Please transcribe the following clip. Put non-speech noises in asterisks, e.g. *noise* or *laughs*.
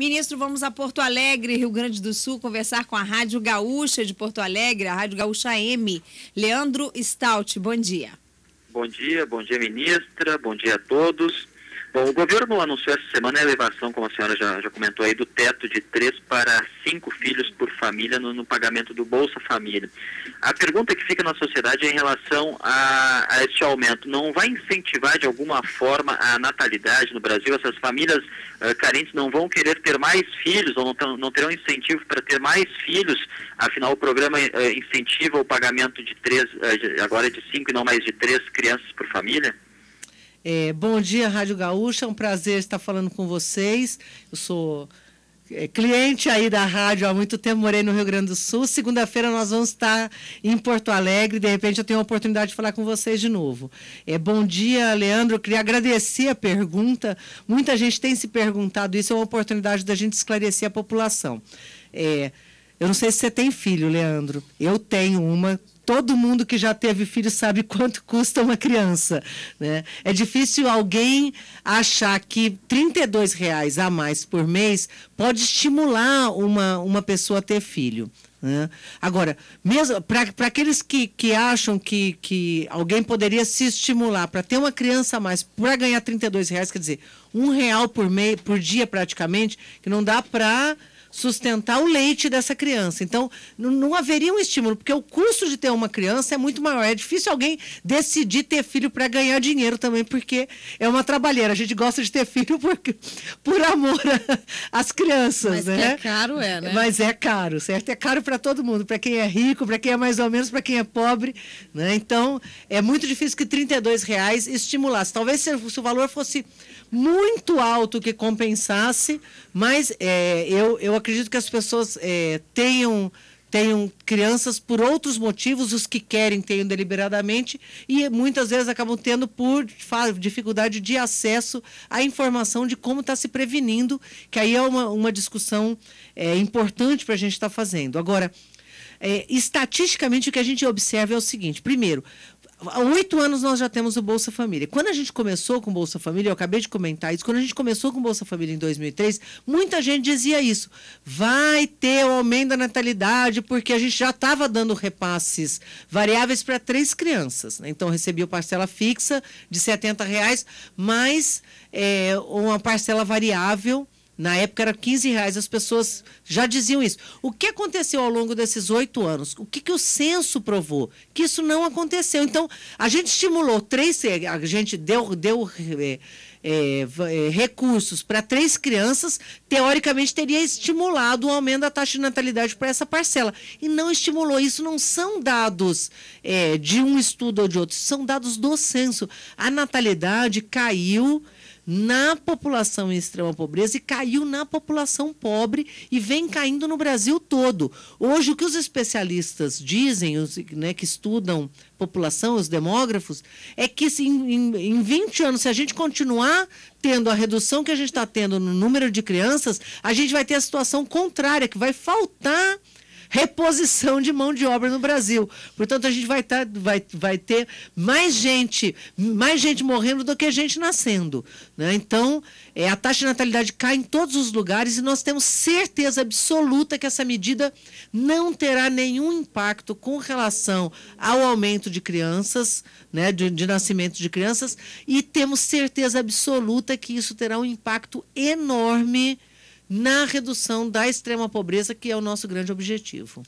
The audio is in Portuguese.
Ministro, vamos a Porto Alegre, Rio Grande do Sul, conversar com a Rádio Gaúcha de Porto Alegre, a Rádio Gaúcha M. Leandro Stout, bom dia. Bom dia, bom dia, ministra, bom dia a todos. Bom, o governo anunciou essa semana a elevação, como a senhora já, já comentou aí, do teto de três para cinco filhos por família no, no pagamento do Bolsa Família. A pergunta que fica na sociedade é em relação a, a este aumento. Não vai incentivar de alguma forma a natalidade no Brasil? Essas famílias uh, carentes não vão querer ter mais filhos ou não, não terão incentivo para ter mais filhos? Afinal, o programa uh, incentiva o pagamento de três, uh, agora de cinco e não mais de três crianças por família? É, bom dia, Rádio Gaúcha. É um prazer estar falando com vocês. Eu sou é, cliente aí da rádio há muito tempo, morei no Rio Grande do Sul. Segunda-feira nós vamos estar em Porto Alegre. De repente eu tenho a oportunidade de falar com vocês de novo. É, bom dia, Leandro. Eu queria agradecer a pergunta. Muita gente tem se perguntado isso. É uma oportunidade da gente esclarecer a população. É, eu não sei se você tem filho, Leandro. Eu tenho uma todo mundo que já teve filho sabe *laughs* quanto custa uma criança. Né? É difícil alguém achar que R$ reais a mais por mês pode estimular uma, uma pessoa a ter filho. Né? Agora, mesmo para aqueles que, que acham que, que alguém poderia se estimular para ter uma criança a mais para ganhar 32 reais, quer dizer, um real por, mei, por dia praticamente, que não dá para sustentar o leite dessa criança. Então, não haveria um estímulo, porque o custo de ter uma criança é muito maior. É difícil alguém decidir ter filho para ganhar dinheiro também, porque é uma trabalheira. A gente gosta de ter filho por, por amor às crianças. Mas né? é caro, é, né? Mas é caro, certo? É caro para todo mundo, para quem é rico, para quem é mais ou menos, para quem é pobre. Né? Então, é muito difícil que R$ reais estimulasse. Talvez se, se o valor fosse muito alto que compensasse, mas é, eu, eu acredito que as pessoas é, tenham tenham crianças por outros motivos, os que querem tenham deliberadamente, e muitas vezes acabam tendo por dificuldade de acesso à informação de como está se prevenindo, que aí é uma, uma discussão é, importante para a gente estar tá fazendo. Agora, é, estatisticamente, o que a gente observa é o seguinte: primeiro, Há oito anos nós já temos o Bolsa Família. Quando a gente começou com o Bolsa Família, eu acabei de comentar isso, quando a gente começou com o Bolsa Família em 2003, muita gente dizia isso. Vai ter o aumento da natalidade, porque a gente já estava dando repasses variáveis para três crianças. Né? Então, recebia parcela fixa de R$ 70, reais, mais é, eh, uma parcela variável na época era 15 reais, as pessoas já diziam isso. O que aconteceu ao longo desses oito anos? O que, que o censo provou? Que isso não aconteceu. Então, a gente estimulou três, a gente deu, deu é, é, é, recursos para três crianças, teoricamente teria estimulado o aumento da taxa de natalidade para essa parcela. E não estimulou. Isso não são dados é, de um estudo ou de outro, são dados do censo. A natalidade caiu na população em extrema pobreza e caiu na população pobre e vem caindo no Brasil todo. Hoje, o que os especialistas dizem, os né, que estudam população, os demógrafos, é que em, em 20 anos, se a gente continuar tendo a redução que a gente está tendo no número de crianças, a gente vai ter a situação contrária, que vai faltar reposição de mão de obra no Brasil. Portanto, a gente vai, tá, vai, vai ter mais gente, mais gente morrendo do que gente nascendo. Né? Então, é, a taxa de natalidade cai em todos os lugares e nós temos certeza absoluta que essa medida não terá nenhum impacto com relação ao aumento de crianças, né, de, de nascimento de crianças, e temos certeza absoluta que isso terá um impacto enorme na redução da extrema pobreza, que é o nosso grande objetivo.